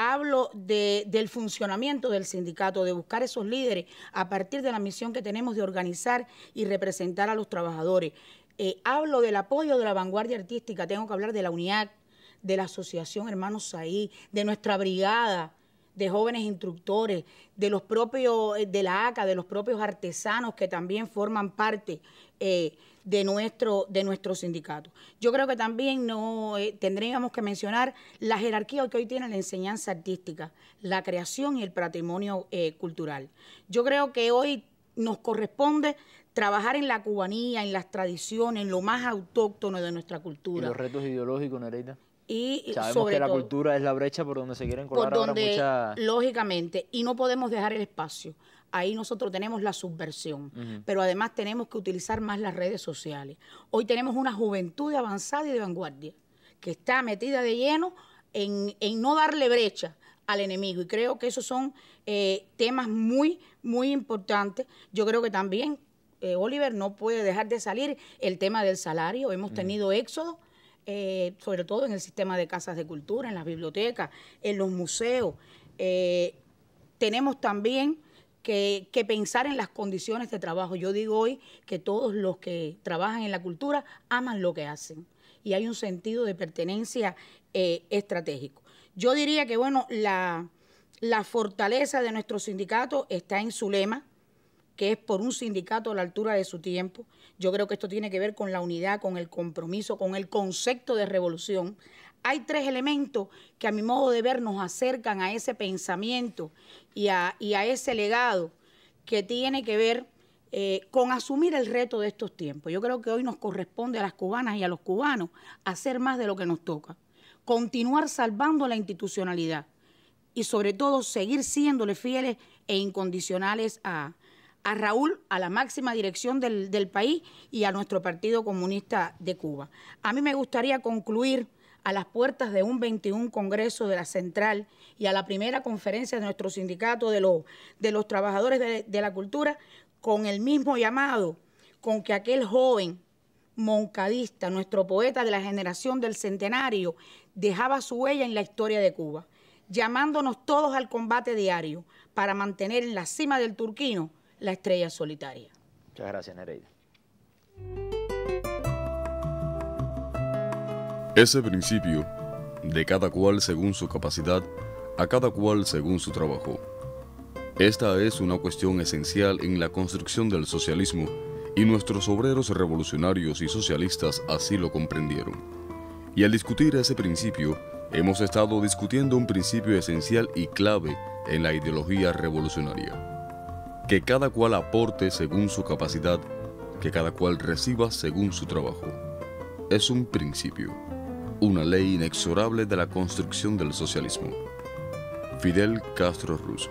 hablo del funcionamiento del sindicato, de buscar esos líderes a partir de la misión que tenemos de organizar y representar a los trabajadores. Eh, hablo del apoyo de la vanguardia artística, tengo que hablar de la UNIAC, de la Asociación Hermanos Saí, de nuestra brigada de jóvenes instructores, de los propios, eh, de la ACA, de los propios artesanos que también forman parte eh, de nuestro, de sindicato. Yo creo que también no eh, tendríamos que mencionar la jerarquía que hoy tiene la enseñanza artística, la creación y el patrimonio eh, cultural. Yo creo que hoy nos corresponde trabajar en la cubanía, en las tradiciones, en lo más autóctono de nuestra cultura. ¿Y los retos ideológicos, Nereida? Y Sabemos que la cultura es la brecha por donde se quieren colar Lógicamente, y no podemos dejar el espacio ahí nosotros tenemos la subversión, pero además tenemos que utilizar más las redes sociales. Hoy tenemos una juventud avanzada y de vanguardia que está metida de lleno en, no darle brecha al enemigo. Y creo que esos son eh, temas muy, muy importantes. Yo creo que también, eh, Oliver, no puede dejar de salir el tema del salario. Hemos tenido éxodo, eh, sobre todo en el sistema de casas de cultura, en las bibliotecas, en los museos. tenemos también que, pensar en las condiciones de trabajo. Yo digo hoy que todos los que trabajan en la cultura aman lo que hacen y hay un sentido de pertenencia eh, estratégico. Yo diría que, bueno, la, la fortaleza de nuestro sindicato está en su lema, que es por un sindicato a la altura de su tiempo. Yo creo que esto tiene que ver con la unidad, con el compromiso, con el concepto de revolución. Hay tres elementos que a mi modo de ver nos acercan a ese pensamiento y a, ese legado que tiene que ver eh, con asumir el reto de estos tiempos. Yo creo que hoy nos corresponde a las cubanas y a los cubanos hacer más de lo que nos toca, continuar salvando la institucionalidad y sobre todo seguir siéndole fieles e incondicionales a, Raúl, a la máxima dirección del, país y a nuestro Partido Comunista de Cuba. A mí me gustaría concluir a las puertas de un 21 Congreso de la Central y a la primera conferencia de nuestro sindicato de, los, de los trabajadores de, de la cultura con el mismo llamado con que aquel joven moncadista, nuestro poeta de la generación del centenario, dejaba su huella en la historia de Cuba, llamándonos todos al combate diario para mantener en la cima del turquino la estrella solitaria. Muchas gracias, Nereida. Ese principio, de cada cual según su capacidad, a cada cual según su trabajo. Esta es una cuestión esencial en la construcción del socialismo y nuestros obreros revolucionarios y socialistas así lo comprendieron. Y al discutir ese principio, hemos estado discutiendo un principio esencial y clave en la ideología revolucionaria. Que cada cual aporte según su capacidad, que cada cual reciba según su trabajo. Es un principio una ley inexorable de la construcción del socialismo. Fidel Castro Ruz.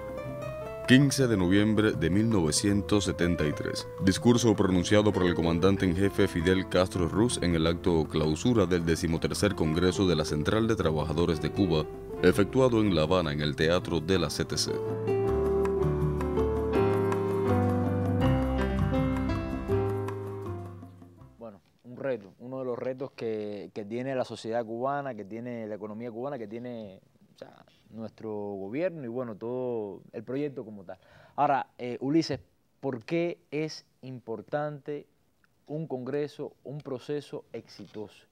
15 de noviembre de 1973. Discurso pronunciado por el comandante en jefe Fidel Castro Ruz en el acto clausura del decimotercer Congreso de la Central de Trabajadores de Cuba, efectuado en La Habana en el Teatro de la CTC. uno de los retos que, tiene la sociedad cubana, que tiene la economía cubana, que tiene nuestro gobierno y bueno, todo el proyecto como tal. Ahora, eh, Ulises, ¿por qué es importante un congreso, un proceso exitoso?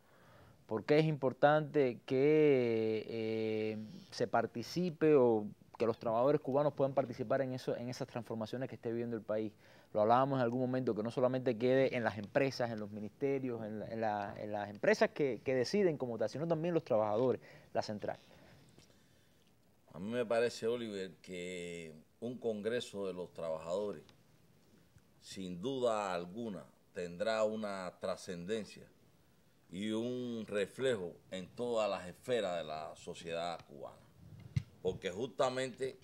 ¿Por qué es importante que eh, se participe o que los trabajadores cubanos puedan participar en, eso, en esas transformaciones que esté viviendo el país? lo hablábamos en algún momento, que no solamente quede en las empresas, en los ministerios, en, las empresas que, deciden como tal, sino también los trabajadores, la central. A mí me parece, Oliver, que un Congreso de los Trabajadores, sin duda alguna, tendrá una trascendencia y un reflejo en todas las esferas de la sociedad cubana. Porque justamente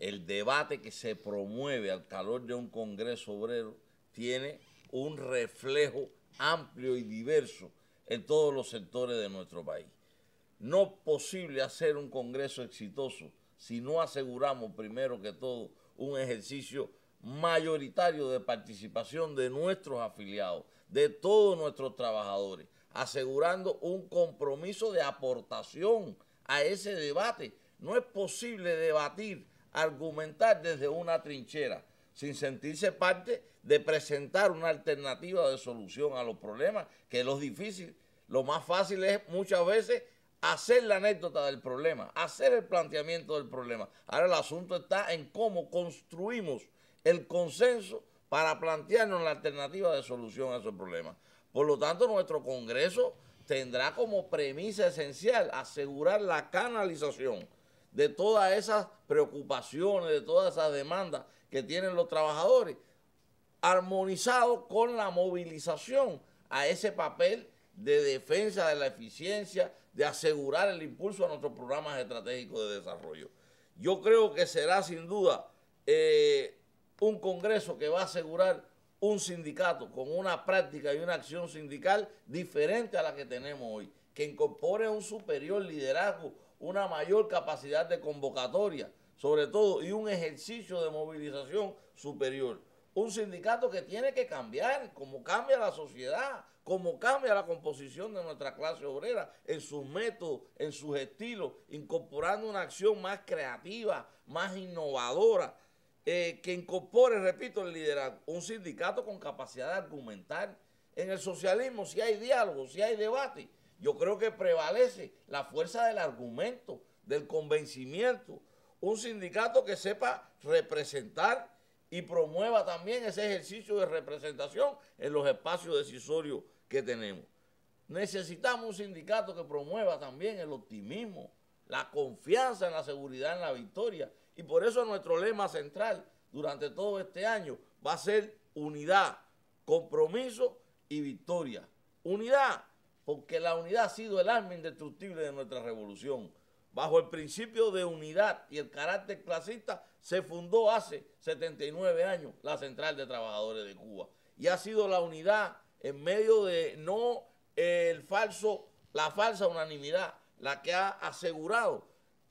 el debate que se promueve al calor de un Congreso obrero tiene un reflejo amplio y diverso en todos los sectores de nuestro país. No es posible hacer un Congreso exitoso si no aseguramos primero que todo un ejercicio mayoritario de participación de nuestros afiliados, de todos nuestros trabajadores, asegurando un compromiso de aportación a ese debate. No es posible debatir argumentar desde una trinchera, sin sentirse parte de presentar una alternativa de solución a los problemas, que es lo difícil. Lo más fácil es muchas veces hacer la anécdota del problema, hacer el planteamiento del problema. Ahora el asunto está en cómo construimos el consenso para plantearnos la alternativa de solución a esos problemas. Por lo tanto, nuestro Congreso tendrá como premisa esencial asegurar la canalización de todas esas preocupaciones, de todas esas demandas que tienen los trabajadores, armonizado con la movilización a ese papel de defensa de la eficiencia, de asegurar el impulso a nuestros programas estratégicos de desarrollo. Yo creo que será sin duda eh, un Congreso que va a asegurar un sindicato con una práctica y una acción sindical diferente a la que tenemos hoy, que incorpore un superior liderazgo, una mayor capacidad de convocatoria, sobre todo, y un ejercicio de movilización superior. Un sindicato que tiene que cambiar, como cambia la sociedad, como cambia la composición de nuestra clase obrera, en sus métodos, en sus estilos, incorporando una acción más creativa, más innovadora, eh, que incorpore, repito, el liderazgo. Un sindicato con capacidad de argumentar. En el socialismo si hay diálogo, si hay debate, yo creo que prevalece la fuerza del argumento, del convencimiento. Un sindicato que sepa representar y promueva también ese ejercicio de representación en los espacios decisorios que tenemos. Necesitamos un sindicato que promueva también el optimismo, la confianza en la seguridad, en la victoria. Y por eso nuestro lema central durante todo este año va a ser unidad, compromiso y victoria. Unidad porque la unidad ha sido el arma indestructible de nuestra revolución. Bajo el principio de unidad y el carácter clasista se fundó hace 79 años la Central de Trabajadores de Cuba. Y ha sido la unidad en medio de no el falso, la falsa unanimidad, la que ha asegurado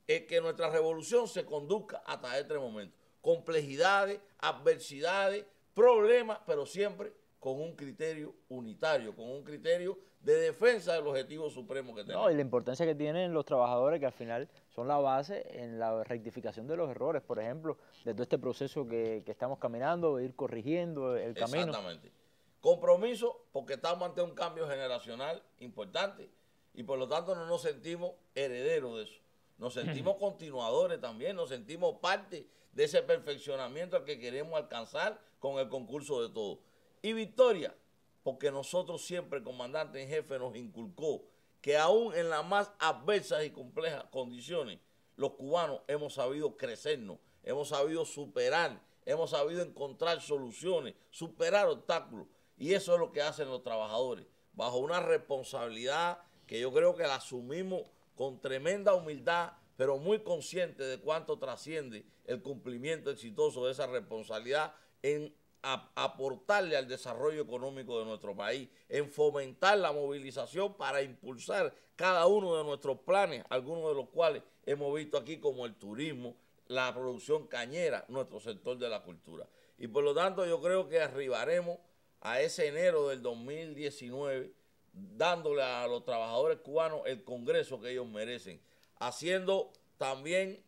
eh, que nuestra revolución se conduzca hasta este momento. Complejidades, adversidades, problemas, pero siempre con un criterio unitario, con un criterio de defensa del objetivo supremo que tenemos. No, y la importancia que tienen los trabajadores, que al final son la base en la rectificación de los errores, por ejemplo, de todo este proceso que, estamos caminando, de ir corrigiendo el camino. Exactamente. Compromiso, porque estamos ante un cambio generacional importante y por lo tanto no nos sentimos herederos de eso. Nos sentimos continuadores también, nos sentimos parte de ese perfeccionamiento al que queremos alcanzar con el concurso de todos. Y victoria, porque nosotros siempre, el comandante en jefe, nos inculcó que aún en las más adversas y complejas condiciones, los cubanos hemos sabido crecernos, hemos sabido superar, hemos sabido encontrar soluciones, superar obstáculos. Y eso es lo que hacen los trabajadores, bajo una responsabilidad que yo creo que la asumimos con tremenda humildad, pero muy consciente de cuánto trasciende el cumplimiento exitoso de esa responsabilidad en a aportarle al desarrollo económico de nuestro país, en fomentar la movilización para impulsar cada uno de nuestros planes, algunos de los cuales hemos visto aquí como el turismo, la producción cañera, nuestro sector de la cultura. Y por lo tanto yo creo que arribaremos a ese enero del 2019 dándole a los trabajadores cubanos el Congreso que ellos merecen, haciendo también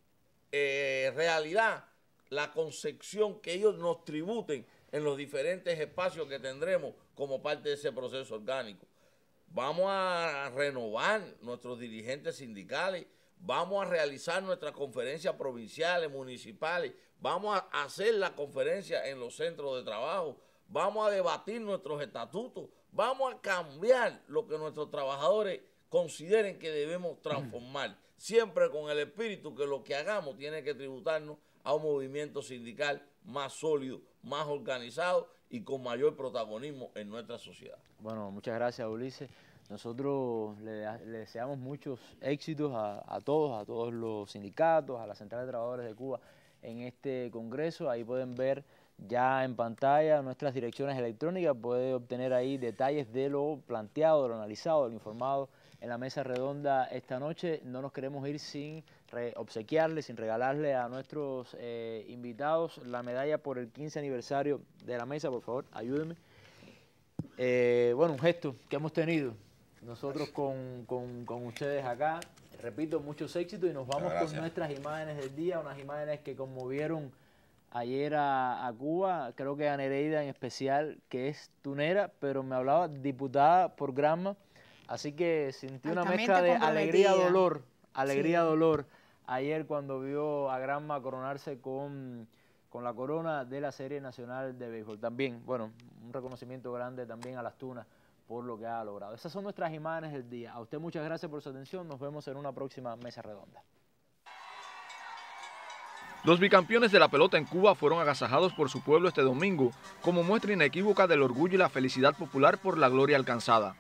eh, realidad la concepción que ellos nos tributen en los diferentes espacios que tendremos como parte de ese proceso orgánico. Vamos a renovar nuestros dirigentes sindicales, vamos a realizar nuestras conferencias provinciales, municipales, vamos a hacer la conferencia en los centros de trabajo, vamos a debatir nuestros estatutos, vamos a cambiar lo que nuestros trabajadores consideren que debemos transformar, siempre con el espíritu que lo que hagamos tiene que tributarnos a un movimiento sindical más sólido, más organizado y con mayor protagonismo en nuestra sociedad. Bueno, muchas gracias Ulises. Nosotros le, deseamos muchos éxitos a, todos, a todos los sindicatos, a la Central de Trabajadores de Cuba en este congreso. Ahí pueden ver ya en pantalla nuestras direcciones electrónicas, puede obtener ahí detalles de lo planteado, lo analizado, de lo informado en la mesa redonda esta noche. No nos queremos ir sin obsequiarle, sin regalarle a nuestros eh, invitados la medalla por el 15 aniversario de la mesa, por favor, ayúdenme. Eh, bueno, un gesto que hemos tenido nosotros con, con, con, ustedes acá. Repito, muchos éxitos y nos vamos con nuestras imágenes del día, unas imágenes que conmovieron ayer a, a, Cuba, creo que a Nereida en especial, que es tunera, pero me hablaba diputada por grama, así que sentí una mezcla de alegría, dolor, alegría, sí. dolor ayer cuando vio a Granma coronarse con, con la corona de la Serie Nacional de Béisbol. También, bueno, un reconocimiento grande también a las Tunas por lo que ha logrado. Esas son nuestras imágenes del día. A usted muchas gracias por su atención. Nos vemos en una próxima mesa redonda. Los bicampeones de la pelota en Cuba fueron agasajados por su pueblo este domingo, como muestra inequívoca del orgullo y la felicidad popular por la gloria alcanzada.